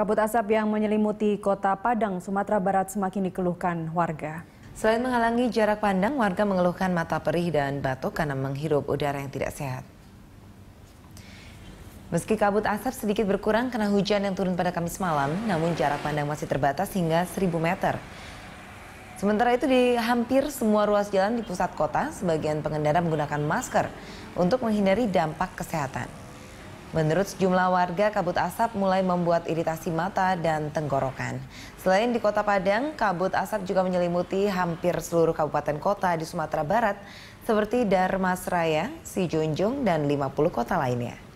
Kabut asap yang menyelimuti kota Padang, Sumatera Barat semakin dikeluhkan warga. Selain menghalangi jarak pandang, warga mengeluhkan mata perih dan batuk karena menghirup udara yang tidak sehat. Meski kabut asap sedikit berkurang karena hujan yang turun pada Kamis malam, namun jarak pandang masih terbatas hingga 1000 meter. Sementara itu di hampir semua ruas jalan di pusat kota, sebagian pengendara menggunakan masker untuk menghindari dampak kesehatan. Menurut sejumlah warga, kabut asap mulai membuat iritasi mata dan tenggorokan. Selain di kota Padang, kabut asap juga menyelimuti hampir seluruh kabupaten kota di Sumatera Barat, seperti Darmasraya, Raya, Sijunjung, dan 50 kota lainnya.